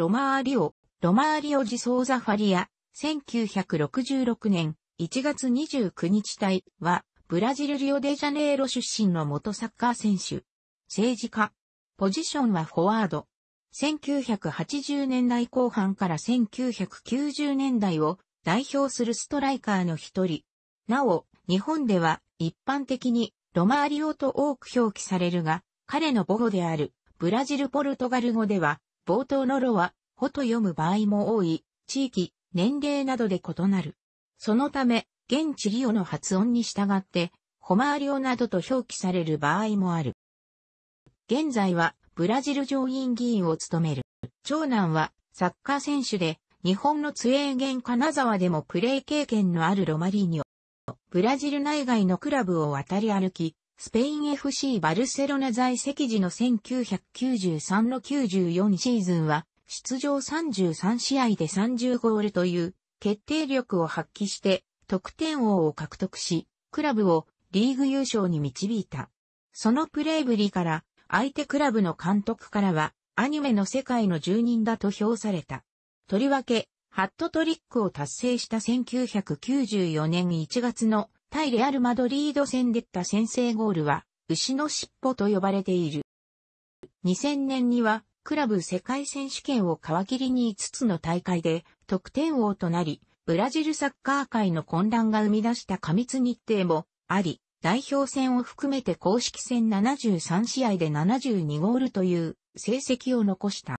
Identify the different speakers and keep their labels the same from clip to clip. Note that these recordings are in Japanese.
Speaker 1: ロマーリオ、ロマーリオジソーザファリア、1966年1月29日隊は、ブラジルリオデジャネイロ出身の元サッカー選手。政治家。ポジションはフォワード。1980年代後半から1990年代を代表するストライカーの一人。なお、日本では一般的にロマーリオと多く表記されるが、彼の母語であるブラジルポルトガル語では冒頭の炉は、ほと読む場合も多い、地域、年齢などで異なる。そのため、現地リオの発音に従って、ホマーリオなどと表記される場合もある。現在は、ブラジル上院議員を務める。長男は、サッカー選手で、日本のツエーゲン金沢でもプレー経験のあるロマリーニョ。ブラジル内外のクラブを渡り歩き、スペイン FC バルセロナ在籍時の1993の94シーズンは、出場33試合で30ゴールという決定力を発揮して得点王を獲得し、クラブをリーグ優勝に導いた。そのプレイぶりから相手クラブの監督からはアニメの世界の住人だと評された。とりわけ、ハットトリックを達成した1994年1月の対レアル・マドリード戦でった先制ゴールは、牛の尻尾と呼ばれている。2000年には、クラブ世界選手権を皮切りに5つの大会で得点王となり、ブラジルサッカー界の混乱が生み出した過密日程もあり、代表戦を含めて公式戦73試合で72ゴールという成績を残した。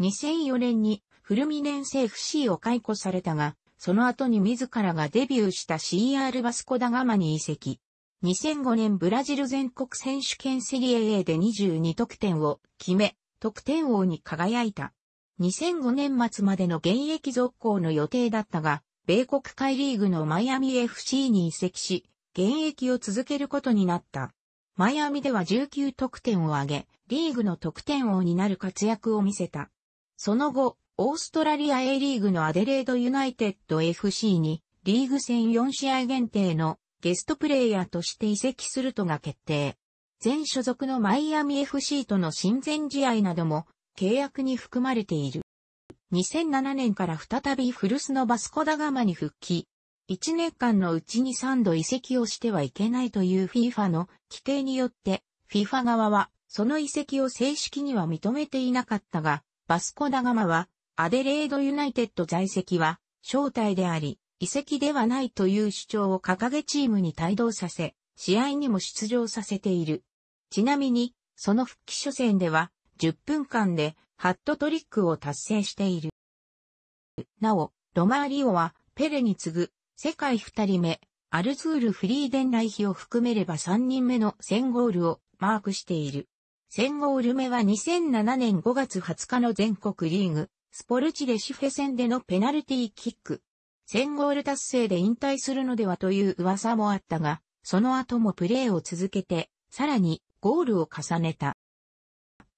Speaker 1: 2004年にフルミネンセ FC を解雇されたが、その後に自らがデビューした CR バスコダガマに移籍。2005年ブラジル全国選手権セリエ A で22得点を決め、得点王に輝いた。2005年末までの現役続行の予定だったが、米国海リーグのマイアミ FC に移籍し、現役を続けることになった。マイアミでは19得点を挙げ、リーグの得点王になる活躍を見せた。その後、オーストラリア A リーグのアデレードユナイテッド FC にリーグ戦4試合限定のゲストプレイヤーとして移籍するとが決定。全所属のマイアミ FC との親善試合なども契約に含まれている。2007年から再び古巣のバスコダガマに復帰。1年間のうちに3度移籍をしてはいけないという FIFA の規定によって、FIFA 側はその移籍を正式には認めていなかったが、バスコダガマはアデレードユナイテッド在籍は、招待であり、遺跡ではないという主張を掲げチームに帯同させ、試合にも出場させている。ちなみに、その復帰初戦では、10分間でハットトリックを達成している。なお、ロマーリオは、ペレに次ぐ、世界二人目、アルツール・フリーデン来ヒを含めれば3人目の1000ゴールをマークしている。1000ゴール目は2007年5月20日の全国リーグスポルチでシフェ戦でのペナルティーキック。1000ゴール達成で引退するのではという噂もあったが、その後もプレーを続けて、さらにゴールを重ねた。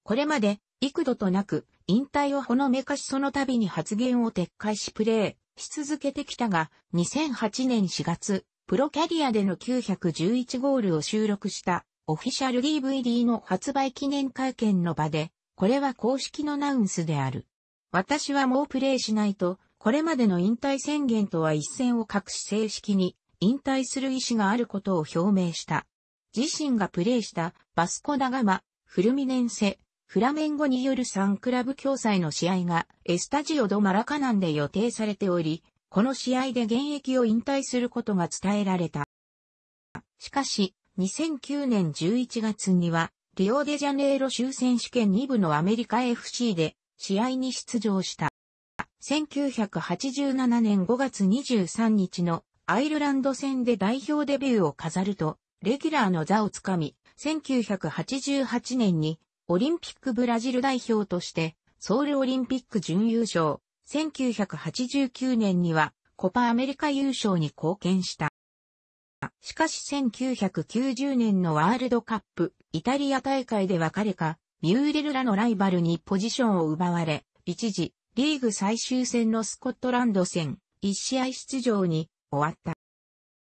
Speaker 1: これまで幾度となく引退をほのめかしその度に発言を撤回しプレーし続けてきたが、2008年4月、プロキャリアでの911ゴールを収録したオフィシャル DVD の発売記念会見の場で、これは公式のナウンスである。私はもうプレーしないと、これまでの引退宣言とは一線を画し正式に引退する意思があることを表明した。自身がプレーしたバスコダガマ、フルミネンセ、フラメンゴによる3クラブ共催の試合がエスタジオドマラカナンで予定されており、この試合で現役を引退することが伝えられた。しかし、2009年11月には、リオデジャネイロ州選手権2部のアメリカ FC で試合に出場した。1987年5月23日のアイルランド戦で代表デビューを飾ると、レギュラーの座をつかみ、1988年にオリンピックブラジル代表としてソウルオリンピック準優勝、1989年にはコパアメリカ優勝に貢献した。しかし1990年のワールドカップイタリア大会では彼かミューレルらのライバルにポジションを奪われ、一時、リーグ最終戦のスコットランド戦、一試合出場に終わっ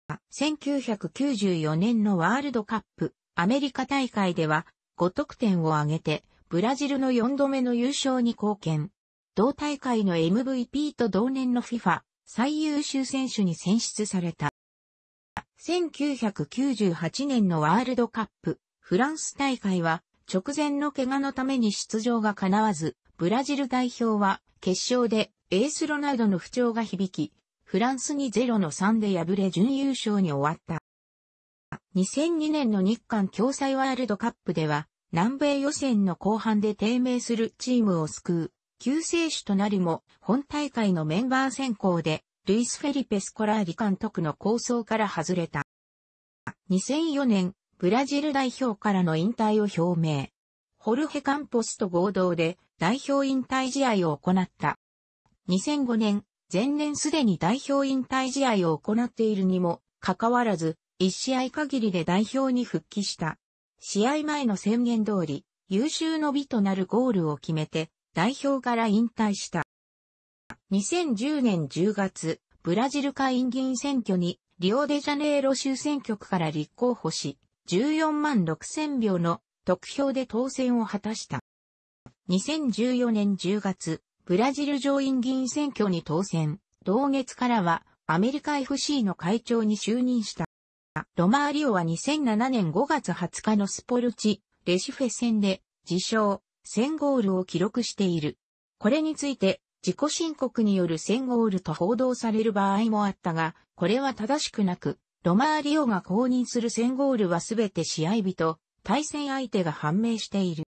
Speaker 1: た。1994年のワールドカップ、アメリカ大会では、5得点を挙げて、ブラジルの4度目の優勝に貢献。同大会の MVP と同年の FIFA 最優秀選手に選出された。1998年のワールドカップフランス大会は直前の怪我のために出場が叶わず、ブラジル代表は決勝でエースロナウドの不調が響き、フランスに0の3で敗れ準優勝に終わった。2002年の日韓共催ワールドカップでは、南米予選の後半で低迷するチームを救う、救世主となりも、本大会のメンバー選考で、ルイス・フェリペス・コラーリ監督の構想から外れた。2004年、ブラジル代表からの引退を表明。ホルヘ・カンポスと合同で代表引退試合を行った。2005年、前年すでに代表引退試合を行っているにもかかわらず、1試合限りで代表に復帰した。試合前の宣言通り、優秀の美となるゴールを決めて、代表から引退した。2010年10月、ブラジル下院議員選挙に、リオデジャネイロ州選挙区から立候補し、14万6000票の得票で当選を果たした。2014年10月、ブラジル上院議員選挙に当選。同月からはアメリカ FC の会長に就任した。ロマーリオは2007年5月20日のスポルチ、レシフェ戦で自称、1000ゴールを記録している。これについて、自己申告による1000ゴールと報道される場合もあったが、これは正しくなく、ロマーリオが公認する1000ゴールはすべて試合日と対戦相手が判明している。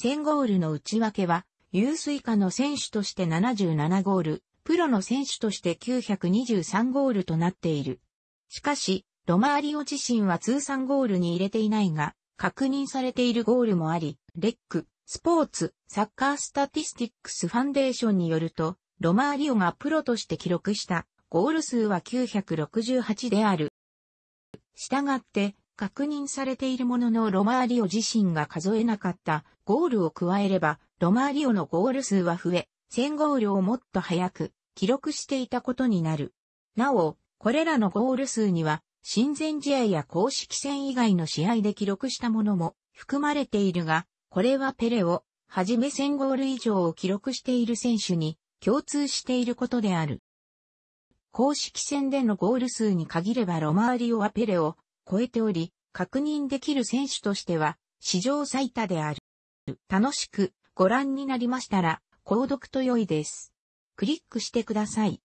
Speaker 1: 1000ゴールの内訳は、ユース以下の選手として77ゴール、プロの選手として923ゴールとなっている。しかし、ロマーリオ自身は通算ゴールに入れていないが、確認されているゴールもあり、レック、スポーツ、サッカースタティスティックスファンデーションによると、ロマーリオがプロとして記録したゴール数は968である。したがって、確認されているもののロマーリオ自身が数えなかったゴールを加えれば、ロマーリオのゴール数は増え、1000ゴールをもっと早く記録していたことになる。なお、これらのゴール数には、親善試合や公式戦以外の試合で記録したものも含まれているが、これはペレをはじめ1000ゴール以上を記録している選手に共通していることである。公式戦でのゴール数に限ればロマーリオはペレを超えており、確認できる選手としては史上最多である。楽しくご覧になりましたら、購読と良いです。クリックしてください。